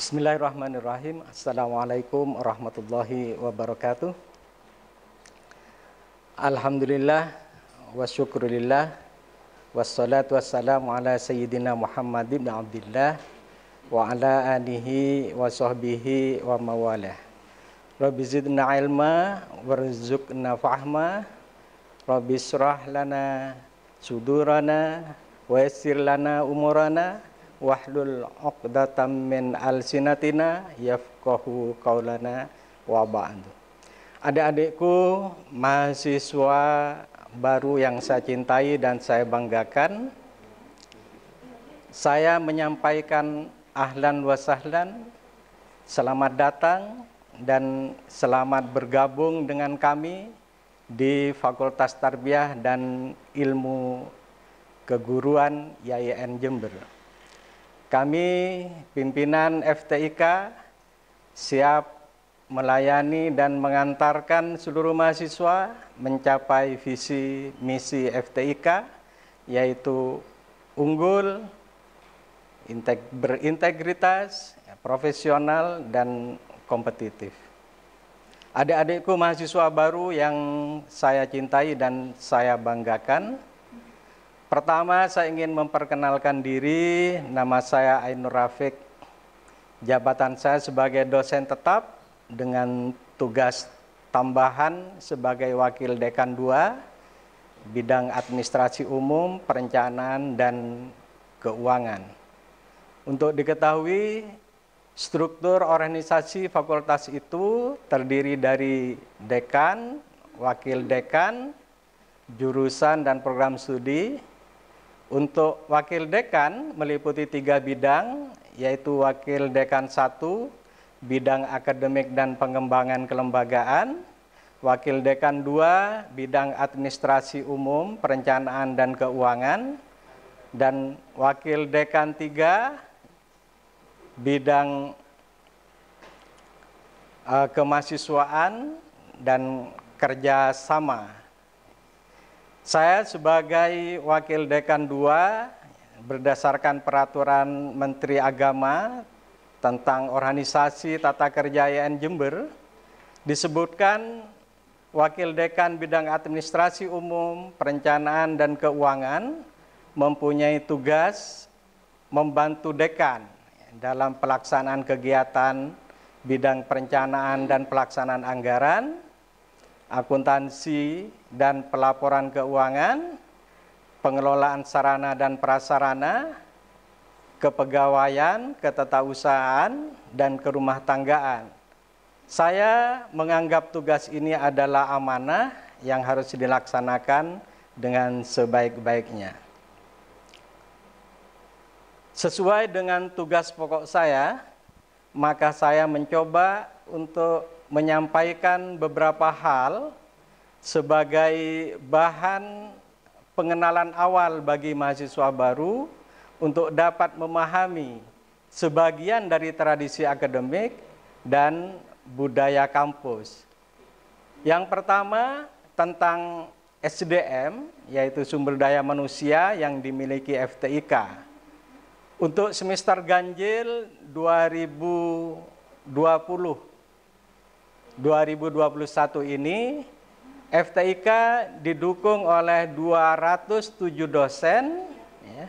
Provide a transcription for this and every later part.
Bismillahirrahmanirrahim. Assalamualaikum warahmatullahi wabarakatuh. Alhamdulillah wa syukrulillah wassalatu wassalamu ala sayyidina Muhammad ibn Abdullah wa ala alihi wa sahbihi wa mawalah. Rabbi zidna ilma warzuqna fahma Rabbi syrah lana sudurana wa yassir lana umurana wahlul uqdatam min alsinatina yafqahu qaulana wa Ada adikku mahasiswa baru yang saya cintai dan saya banggakan. Saya menyampaikan ahlan wa sahlan. Selamat datang dan selamat bergabung dengan kami di Fakultas Tarbiyah dan Ilmu Keguruan YIN Jember. Kami pimpinan FTIK siap melayani dan mengantarkan seluruh mahasiswa mencapai visi misi FTIK yaitu unggul, berintegritas, profesional, dan kompetitif. Adik-adikku mahasiswa baru yang saya cintai dan saya banggakan, Pertama saya ingin memperkenalkan diri, nama saya Ainur Rafiq. Jabatan saya sebagai dosen tetap dengan tugas tambahan sebagai Wakil Dekan dua bidang administrasi umum, perencanaan, dan keuangan. Untuk diketahui, struktur organisasi fakultas itu terdiri dari dekan, wakil dekan, jurusan dan program studi, untuk wakil dekan meliputi tiga bidang, yaitu wakil dekan satu bidang akademik dan pengembangan kelembagaan, wakil dekan dua bidang administrasi umum, perencanaan dan keuangan, dan wakil dekan tiga bidang uh, kemahasiswaan dan kerjasama saya sebagai Wakil Dekan 2 berdasarkan peraturan Menteri Agama tentang organisasi tata kerja IAIN Jember disebutkan Wakil Dekan Bidang Administrasi Umum, Perencanaan dan Keuangan mempunyai tugas membantu dekan dalam pelaksanaan kegiatan bidang perencanaan dan pelaksanaan anggaran akuntansi dan pelaporan keuangan, pengelolaan sarana dan prasarana, kepegawaian, ketetausahaan, dan kerumah tanggaan. Saya menganggap tugas ini adalah amanah yang harus dilaksanakan dengan sebaik-baiknya. Sesuai dengan tugas pokok saya, maka saya mencoba untuk menyampaikan beberapa hal sebagai bahan pengenalan awal bagi mahasiswa baru untuk dapat memahami sebagian dari tradisi akademik dan budaya kampus. Yang pertama tentang SDM, yaitu sumber daya manusia yang dimiliki FTIK. Untuk semester ganjil 2020 2021 ini FTIK didukung oleh 207 dosen. Ya.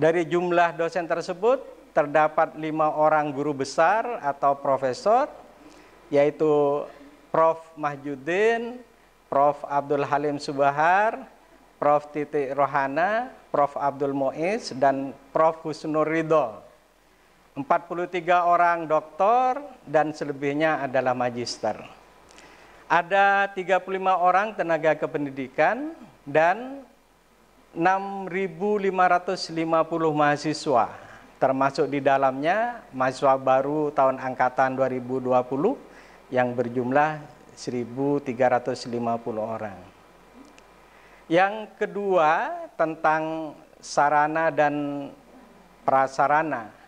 Dari jumlah dosen tersebut terdapat lima orang guru besar atau profesor, yaitu Prof. Mahjudin, Prof. Abdul Halim Subahar, Prof. Titik Rohana, Prof. Abdul Mois, dan Prof. Husnur Ridho. 43 orang doktor dan selebihnya adalah magister. Ada 35 orang tenaga kependidikan dan 6.550 mahasiswa, termasuk di dalamnya mahasiswa baru tahun angkatan 2020 yang berjumlah 1.350 orang. Yang kedua tentang sarana dan prasarana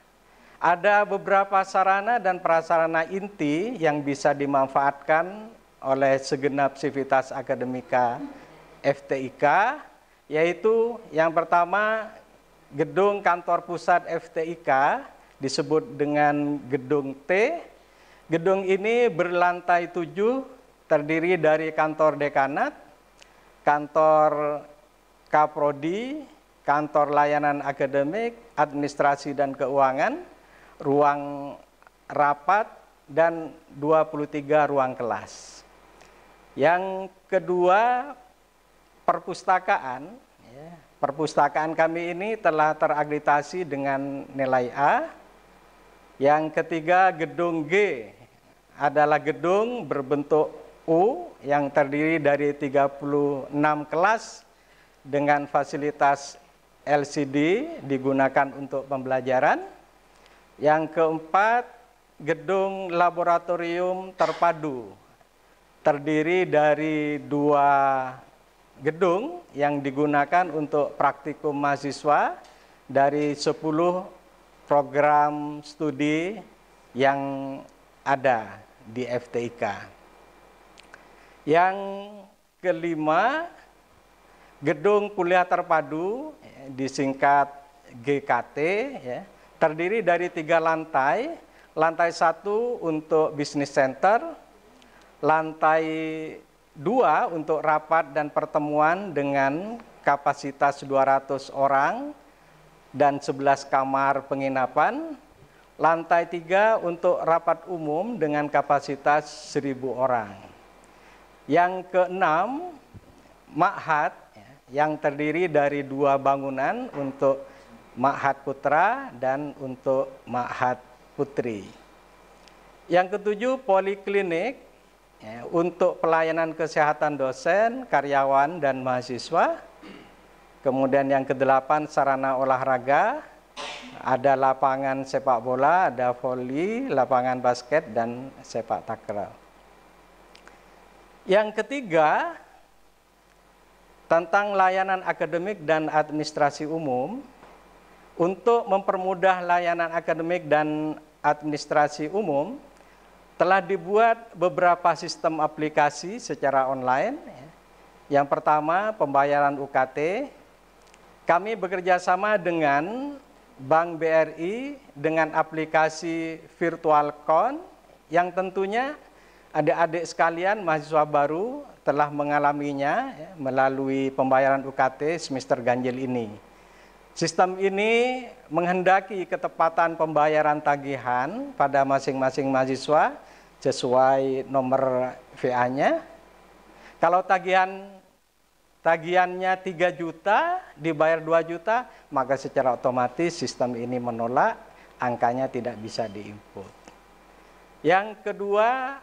ada beberapa sarana dan prasarana inti yang bisa dimanfaatkan oleh segenap sivitas akademika FTIK, yaitu yang pertama gedung kantor pusat FTIK disebut dengan gedung T. Gedung ini berlantai tujuh, terdiri dari kantor dekanat, kantor kaprodi, kantor layanan akademik, administrasi dan keuangan, ruang rapat, dan 23 ruang kelas. Yang kedua, perpustakaan. Ya, perpustakaan kami ini telah terakreditasi dengan nilai A. Yang ketiga, gedung G adalah gedung berbentuk U yang terdiri dari 36 kelas dengan fasilitas LCD digunakan untuk pembelajaran. Yang keempat, gedung laboratorium terpadu terdiri dari dua gedung yang digunakan untuk praktikum mahasiswa dari 10 program studi yang ada di FTIK. Yang kelima, gedung kuliah terpadu disingkat GKT ya, terdiri dari tiga lantai. Lantai satu untuk bisnis center, lantai dua untuk rapat dan pertemuan dengan kapasitas 200 orang dan 11 kamar penginapan. Lantai tiga untuk rapat umum dengan kapasitas 1000 orang. Yang keenam, makhat ya, yang terdiri dari dua bangunan untuk Ma'had Putra dan untuk Ma'had Putri. Yang ketujuh, poliklinik ya, untuk pelayanan kesehatan dosen, karyawan, dan mahasiswa. Kemudian yang kedelapan, sarana olahraga. Ada lapangan sepak bola, ada voli, lapangan basket, dan sepak takraw. Yang ketiga, tentang layanan akademik dan administrasi umum untuk mempermudah layanan akademik dan administrasi umum telah dibuat beberapa sistem aplikasi secara online. Ya. Yang pertama, pembayaran UKT. Kami bekerja sama dengan Bank BRI dengan aplikasi Virtual Con yang tentunya adik-adik sekalian mahasiswa baru telah mengalaminya ya, melalui pembayaran UKT semester ganjil ini. Sistem ini menghendaki ketepatan pembayaran tagihan pada masing-masing mahasiswa sesuai nomor VA-nya. Kalau tagihan tagihannya 3 juta dibayar 2 juta, maka secara otomatis sistem ini menolak angkanya tidak bisa diinput. Yang kedua,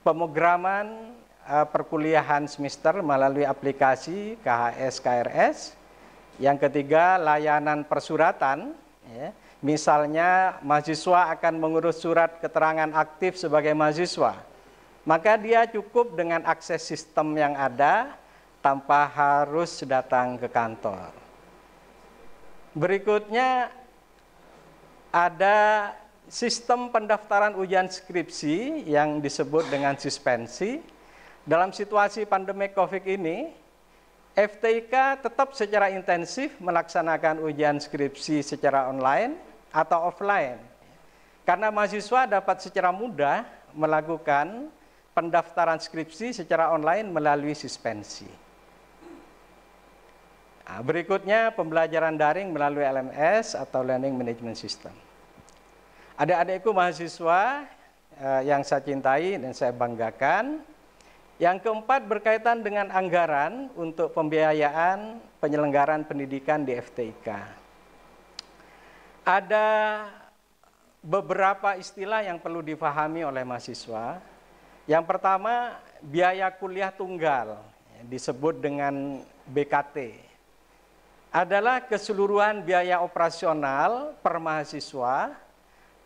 pemrograman eh, perkuliahan semester melalui aplikasi KHS KRS yang ketiga, layanan persuratan. Ya. Misalnya mahasiswa akan mengurus surat keterangan aktif sebagai mahasiswa. Maka dia cukup dengan akses sistem yang ada tanpa harus datang ke kantor. Berikutnya ada sistem pendaftaran ujian skripsi yang disebut dengan suspensi. Dalam situasi pandemi Covid ini, FTIK tetap secara intensif melaksanakan ujian skripsi secara online atau offline. Karena mahasiswa dapat secara mudah melakukan pendaftaran skripsi secara online melalui suspensi. Nah, berikutnya pembelajaran daring melalui LMS atau Learning Management System. Adik-adikku mahasiswa eh, yang saya cintai dan saya banggakan, yang keempat berkaitan dengan anggaran untuk pembiayaan penyelenggaraan pendidikan di FTIK. Ada beberapa istilah yang perlu difahami oleh mahasiswa. Yang pertama, biaya kuliah tunggal disebut dengan BKT adalah keseluruhan biaya operasional per mahasiswa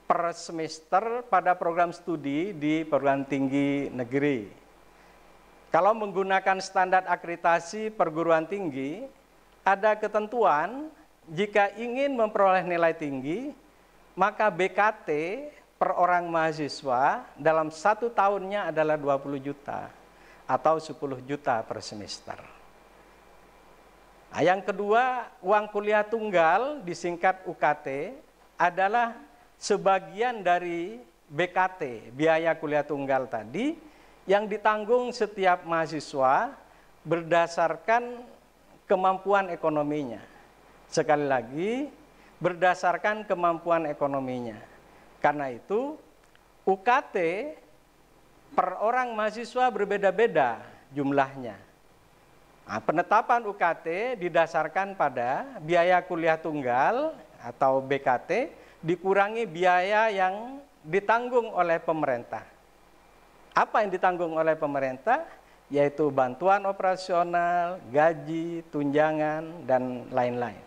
per semester pada program studi di perguruan tinggi negeri kalau menggunakan standar akreditasi perguruan tinggi, ada ketentuan jika ingin memperoleh nilai tinggi, maka BKT per orang mahasiswa dalam satu tahunnya adalah 20 juta atau 10 juta per semester. Nah, yang kedua, uang kuliah tunggal disingkat UKT adalah sebagian dari BKT, biaya kuliah tunggal tadi, yang ditanggung setiap mahasiswa berdasarkan kemampuan ekonominya. Sekali lagi, berdasarkan kemampuan ekonominya. Karena itu, UKT per orang mahasiswa berbeda-beda jumlahnya. Nah, penetapan UKT didasarkan pada biaya kuliah tunggal atau BKT dikurangi biaya yang ditanggung oleh pemerintah apa yang ditanggung oleh pemerintah yaitu bantuan operasional, gaji, tunjangan, dan lain-lain.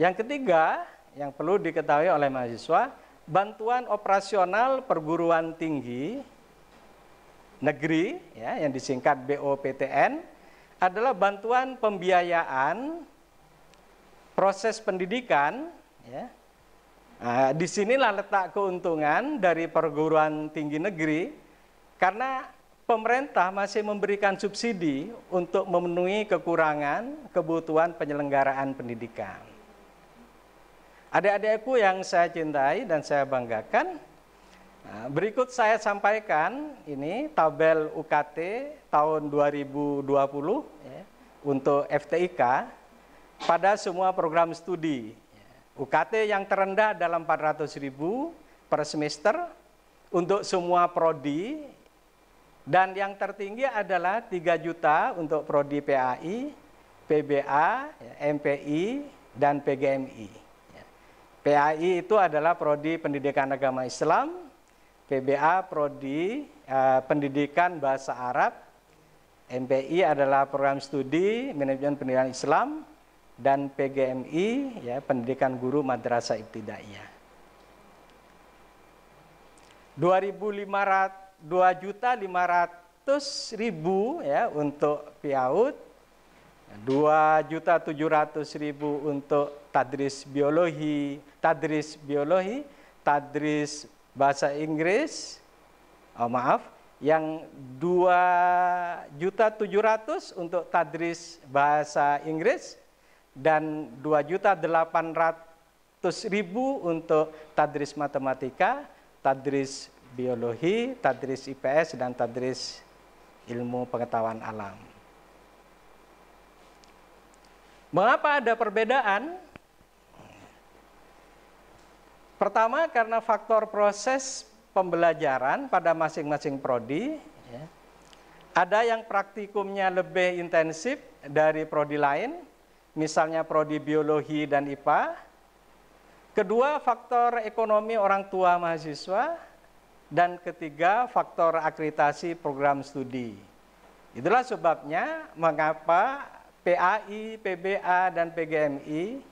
Yang ketiga, yang perlu diketahui oleh mahasiswa, bantuan operasional perguruan tinggi negeri, ya, yang disingkat BOPTN, adalah bantuan pembiayaan proses pendidikan, ya, Nah, disinilah letak keuntungan dari perguruan tinggi negeri karena pemerintah masih memberikan subsidi untuk memenuhi kekurangan kebutuhan penyelenggaraan pendidikan. Adik-adikku yang saya cintai dan saya banggakan, nah, berikut saya sampaikan ini tabel UKT tahun 2020 ya, untuk FTIK pada semua program studi UKT yang terendah dalam 400 ribu per semester untuk semua prodi dan yang tertinggi adalah 3 juta untuk prodi PAI, PBA, MPI, dan PGMI. PAI itu adalah prodi pendidikan agama Islam, PBA prodi eh, pendidikan bahasa Arab, MPI adalah program studi manajemen pendidikan Islam, dan PGMI ya Pendidikan Guru Madrasah Ibtidaiyah. ratus dua juta ratus ribu ya untuk PIAUD, dua juta ratus ribu untuk tadris biologi, tadris biologi, tadris bahasa Inggris, oh maaf, yang dua juta ratus untuk tadris bahasa Inggris, dan 2.800.000 untuk tadris matematika, tadris biologi, tadris IPS, dan tadris ilmu pengetahuan alam. Mengapa ada perbedaan? Pertama, karena faktor proses pembelajaran pada masing-masing prodi. Ya, ada yang praktikumnya lebih intensif dari prodi lain, misalnya prodi biologi dan IPA. Kedua, faktor ekonomi orang tua mahasiswa. Dan ketiga, faktor akreditasi program studi. Itulah sebabnya mengapa PAI, PBA, dan PGMI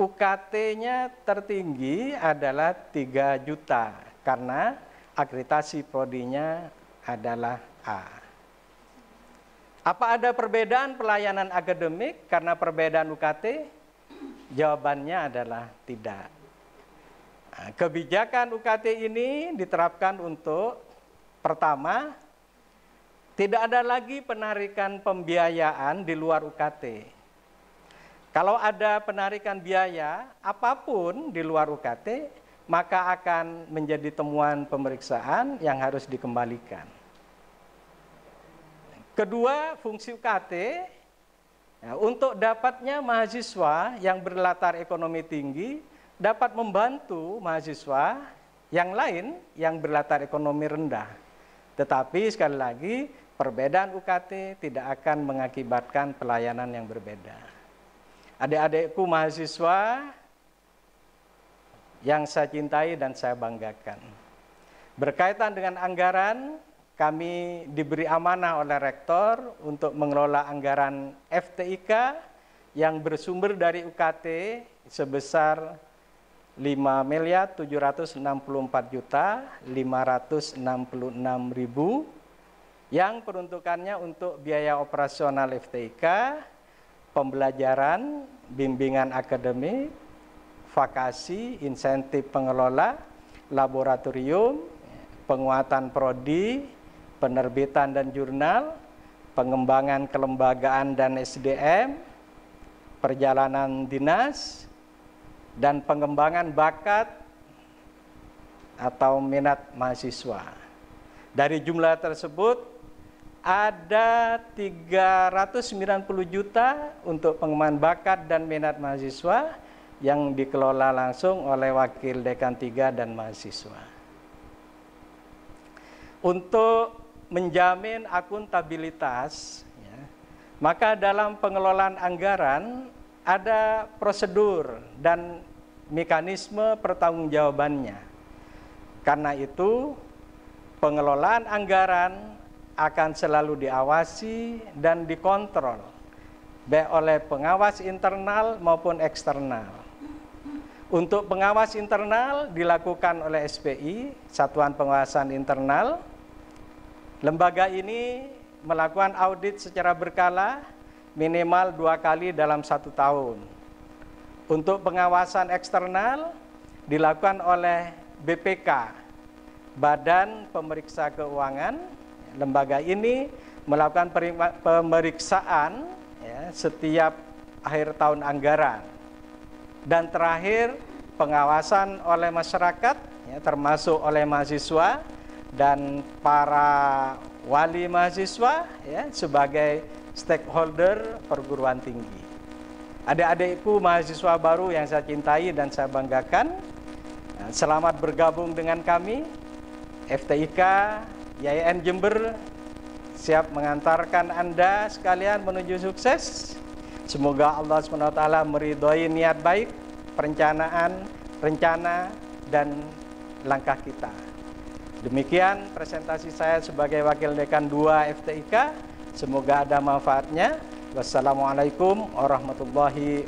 UKT-nya tertinggi adalah 3 juta karena akreditasi prodinya adalah A. Apa ada perbedaan pelayanan akademik karena perbedaan UKT? Jawabannya adalah tidak. Nah, kebijakan UKT ini diterapkan untuk pertama, tidak ada lagi penarikan pembiayaan di luar UKT. Kalau ada penarikan biaya apapun di luar UKT, maka akan menjadi temuan pemeriksaan yang harus dikembalikan. Kedua, fungsi UKT ya, untuk dapatnya mahasiswa yang berlatar ekonomi tinggi dapat membantu mahasiswa yang lain yang berlatar ekonomi rendah. Tetapi sekali lagi perbedaan UKT tidak akan mengakibatkan pelayanan yang berbeda. Adik-adikku mahasiswa yang saya cintai dan saya banggakan. Berkaitan dengan anggaran, kami diberi amanah oleh rektor untuk mengelola anggaran FTIK yang bersumber dari UKT sebesar 5 miliar 764 juta 566 ribu yang peruntukannya untuk biaya operasional FTIK, pembelajaran, bimbingan akademik, vakasi, insentif pengelola, laboratorium, penguatan prodi, penerbitan dan jurnal, pengembangan kelembagaan dan SDM, perjalanan dinas, dan pengembangan bakat atau minat mahasiswa. Dari jumlah tersebut, ada 390 juta untuk pengembangan bakat dan minat mahasiswa yang dikelola langsung oleh Wakil Dekan tiga dan mahasiswa. Untuk menjamin akuntabilitas, ya, maka dalam pengelolaan anggaran ada prosedur dan mekanisme pertanggungjawabannya. Karena itu, pengelolaan anggaran akan selalu diawasi dan dikontrol baik oleh pengawas internal maupun eksternal. Untuk pengawas internal dilakukan oleh SPI, Satuan Pengawasan Internal, Lembaga ini melakukan audit secara berkala minimal dua kali dalam satu tahun. Untuk pengawasan eksternal dilakukan oleh BPK, Badan Pemeriksa Keuangan. Lembaga ini melakukan pemeriksaan ya, setiap akhir tahun anggaran. Dan terakhir pengawasan oleh masyarakat, ya, termasuk oleh mahasiswa, dan para wali mahasiswa ya sebagai stakeholder perguruan tinggi. Adik-adikku mahasiswa baru yang saya cintai dan saya banggakan, ya, selamat bergabung dengan kami. FTIK YN Jember siap mengantarkan Anda sekalian menuju sukses. Semoga Allah SWT meridhoi niat baik, perencanaan, rencana, dan langkah kita. Demikian presentasi saya sebagai Wakil Dekan 2 FTIK. Semoga ada manfaatnya. Wassalamualaikum warahmatullahi